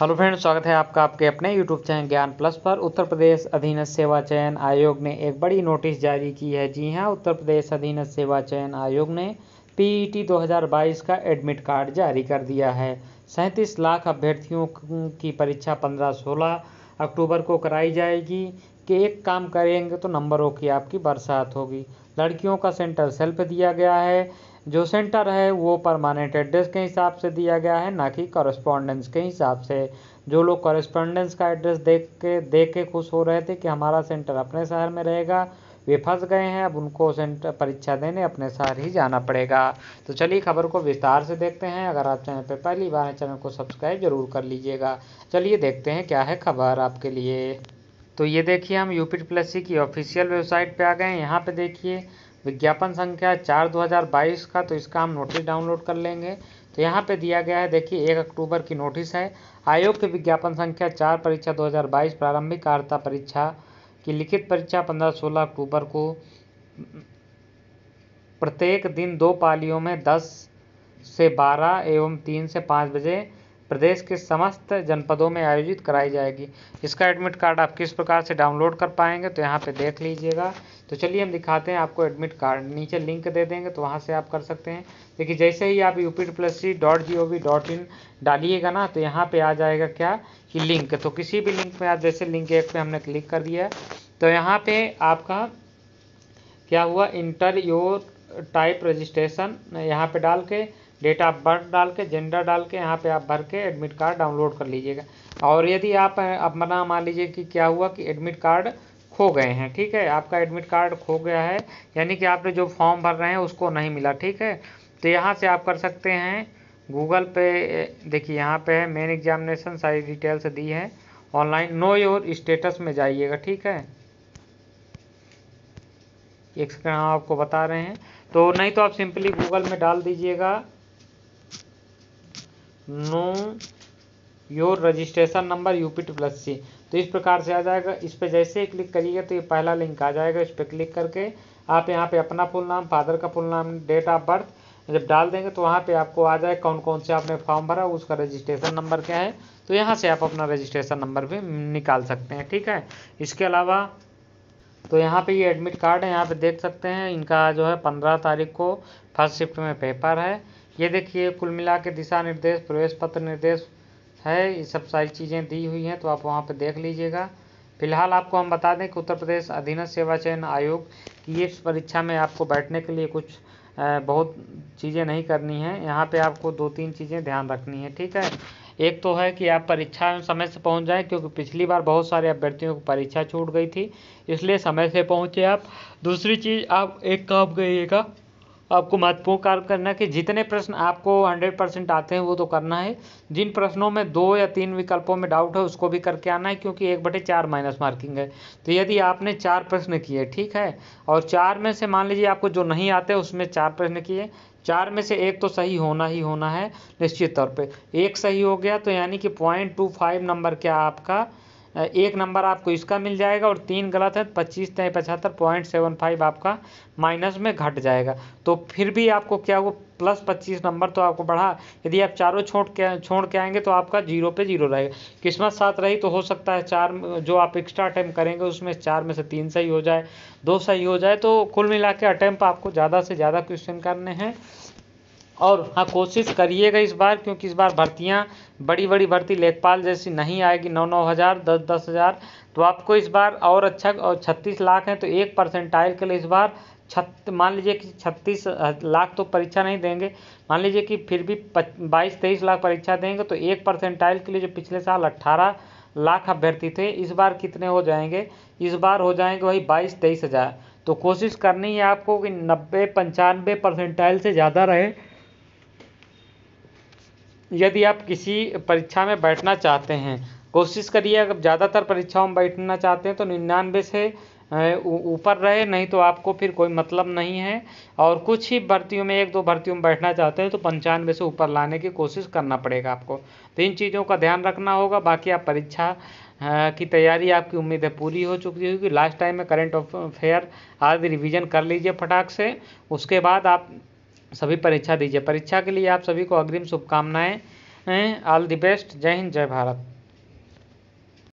hello friends स्वागत है आपका आपके अपने यूट्यूब चैनल ज्ञान प्लस पर उत्तर प्रदेश अधीन सेवा चयन आयोग ने एक बड़ी नोटिस जारी की है जी हां उत्तर प्रदेश अधीन सेवा चयन आयोग ने पीईटी e 2022 का एडमिट कार्ड जारी कर दिया है सैंतीस लाख अभ्यर्थियों की परीक्षा 15-16 अक्टूबर को कराई जाएगी कि एक काम करेंगे तो नंबरों की आपकी बरसात होगी लड़कियों का सेंटर सेल्फ दिया गया है जो सेंटर है वो परमानेंट एड्रेस के हिसाब से दिया गया है ना कि कॉरस्पॉन्डेंस के हिसाब से जो लोग कॉरेस्पॉन्डेंस का एड्रेस देख के देख के खुश हो रहे थे कि हमारा सेंटर अपने शहर में रहेगा वे फंस गए हैं अब उनको सेंटर परीक्षा देने अपने शहर ही जाना पड़ेगा तो चलिए खबर को विस्तार से देखते हैं अगर आप चैनल पर पहली बार हैं चैनल को सब्सक्राइब जरूर कर लीजिएगा चलिए देखते हैं क्या है खबर आपके लिए तो ये देखिए हम यूपी प्लस सी की ऑफिशियल वेबसाइट पे आ गए हैं यहाँ पे देखिए विज्ञापन संख्या चार दो हज़ार बाईस का तो इसका हम नोटिस डाउनलोड कर लेंगे तो यहाँ पे दिया गया है देखिए एक अक्टूबर की नोटिस है आयोग के विज्ञापन संख्या चार परीक्षा 2022 प्रारंभिक कार्यता परीक्षा की लिखित परीक्षा 15-16 अक्टूबर को प्रत्येक दिन दो पालियों में 10 से 12 एवं 3 से 5 बजे प्रदेश के समस्त जनपदों में आयोजित कराई जाएगी इसका एडमिट कार्ड आप किस प्रकार से डाउनलोड कर पाएंगे तो यहाँ पे देख लीजिएगा तो चलिए हम दिखाते हैं आपको एडमिट कार्ड नीचे लिंक दे देंगे तो वहाँ से आप कर सकते हैं देखिए जैसे ही आप U P plus C dot G O V dot in डालिएगा ना तो यहाँ पे आ जाएगा क्या कि लिंक तो किसी भी लिंक में आप जैसे लिंक एक पर हमने क्लिक कर दिया तो यहाँ पर आपका क्या हुआ इंटर योर टाइप रजिस्ट्रेशन यहाँ पे डाल के डेट ऑफ बर्थ डाल के जेंडर डाल के यहाँ पे आप भर के एडमिट कार्ड डाउनलोड कर लीजिएगा और यदि आप अपना मान लीजिए कि क्या हुआ कि एडमिट कार्ड खो गए हैं ठीक है आपका एडमिट कार्ड खो गया है यानी कि आपने जो फॉर्म भर रहे हैं उसको नहीं मिला ठीक है तो यहाँ से आप कर सकते हैं गूगल पे देखिए यहाँ पे है मेन एग्जामिनेशन सारी डिटेल्स दी है ऑनलाइन नो योर स्टेटस में जाइएगा ठीक है एक सेकेंड हम हाँ, आपको बता रहे हैं तो नहीं तो आप सिंपली गूगल में डाल दीजिएगा नो योर रजिस्ट्रेशन नंबर यूपीट प्लस सी तो इस प्रकार से आ जाएगा इस पर जैसे ही क्लिक करिएगा तो ये पहला लिंक आ जाएगा इस पर क्लिक करके आप यहाँ पे अपना फुल नाम फादर का फुल नाम डेट ऑफ बर्थ जब डाल देंगे तो वहाँ पे आपको आ जाए कौन कौन से आपने फॉर्म भरा उसका रजिस्ट्रेशन नंबर क्या है तो यहाँ से आप अपना रजिस्ट्रेशन नंबर भी निकाल सकते हैं ठीक है इसके अलावा तो यहाँ पे ये एडमिट कार्ड है यहाँ पे देख सकते हैं इनका जो है पंद्रह तारीख को फर्स्ट शिफ्ट में पेपर है ये देखिए कुल मिला के दिशा निर्देश प्रवेश पत्र निर्देश है ये सब सारी चीज़ें दी हुई हैं तो आप वहाँ पर देख लीजिएगा फिलहाल आपको हम बता दें कि उत्तर प्रदेश अधीन सेवा चयन आयोग की इस परीक्षा में आपको बैठने के लिए कुछ बहुत चीज़ें नहीं करनी है यहाँ पे आपको दो तीन चीज़ें ध्यान रखनी है ठीक है एक तो है कि आप परीक्षा में समय से पहुँच जाएं क्योंकि पिछली बार बहुत सारे अभ्यर्थियों की परीक्षा छूट गई थी इसलिए समय से पहुँचे आप दूसरी चीज़ आप एक काम करिएगा आपको महत्वपूर्ण कार्य करना है कि जितने प्रश्न आपको 100 परसेंट आते हैं वो तो करना है जिन प्रश्नों में दो या तीन विकल्पों में डाउट है उसको भी करके आना है क्योंकि एक बटे चार माइनस मार्किंग है तो यदि आपने चार प्रश्न किए ठीक है और चार में से मान लीजिए आपको जो नहीं आते उसमें चार प्रश्न किए चार में से एक तो सही होना ही होना है निश्चित तौर पर एक सही हो गया तो यानी कि पॉइंट नंबर क्या आपका एक नंबर आपको इसका मिल जाएगा और तीन गलत है पच्चीस तय पचहत्तर पॉइंट सेवन फाइव आपका माइनस में घट जाएगा तो फिर भी आपको क्या हुआ प्लस पच्चीस नंबर तो आपको बढ़ा यदि आप चारों छोड़ के छोड़ के आएंगे तो आपका जीरो पे जीरो रहेगा किस्मत साथ रही तो हो सकता है चार जो आप एक्स्ट्रा अटैम्प करेंगे उसमें चार में से तीन सही हो जाए दो सही हो जाए तो कुल मिला के अटैम्प आपको ज़्यादा से ज़्यादा क्वेश्चन करने हैं और हाँ कोशिश करिएगा इस बार क्योंकि इस बार भर्तियाँ बड़ी बड़ी भर्ती लेखपाल जैसी नहीं आएगी नौ नौ हज़ार दस दस हज़ार तो आपको इस बार और अच्छा और छत्तीस लाख है तो एक परसेंटाइल के लिए इस बार छत मान लीजिए कि छत्तीस लाख तो परीक्षा नहीं देंगे मान लीजिए कि फिर भी बाईस तेईस लाख परीक्षा देंगे तो एक परसेंटाइल के लिए जो पिछले साल अट्ठारह लाख अभ्यर्थी थे इस बार कितने हो जाएंगे इस बार हो जाएंगे वही बाईस तेईस हज़ार तो कोशिश करनी है आपको कि नब्बे पंचानबे परसेंटाइल से ज़्यादा रहे यदि आप किसी परीक्षा में बैठना चाहते हैं कोशिश करिए अगर ज़्यादातर परीक्षाओं में बैठना चाहते हैं तो निन्यानवे से ऊपर रहे नहीं तो आपको फिर कोई मतलब नहीं है और कुछ ही भर्तियों में एक दो भर्तियों में बैठना चाहते हैं तो पंचानवे से ऊपर लाने की कोशिश करना पड़ेगा आपको तो इन चीज़ों का ध्यान रखना होगा बाकी आप परीक्षा की तैयारी आपकी उम्मीद है पूरी हो चुकी होगी लास्ट टाइम में करेंट अफेयर आदि रिविज़न कर लीजिए फटाक से उसके बाद आप सभी परीक्षा दीजिए परीक्षा के लिए आप सभी को अग्रिम शुभकामनाएँ ऑल दी बेस्ट जय हिंद जय भारत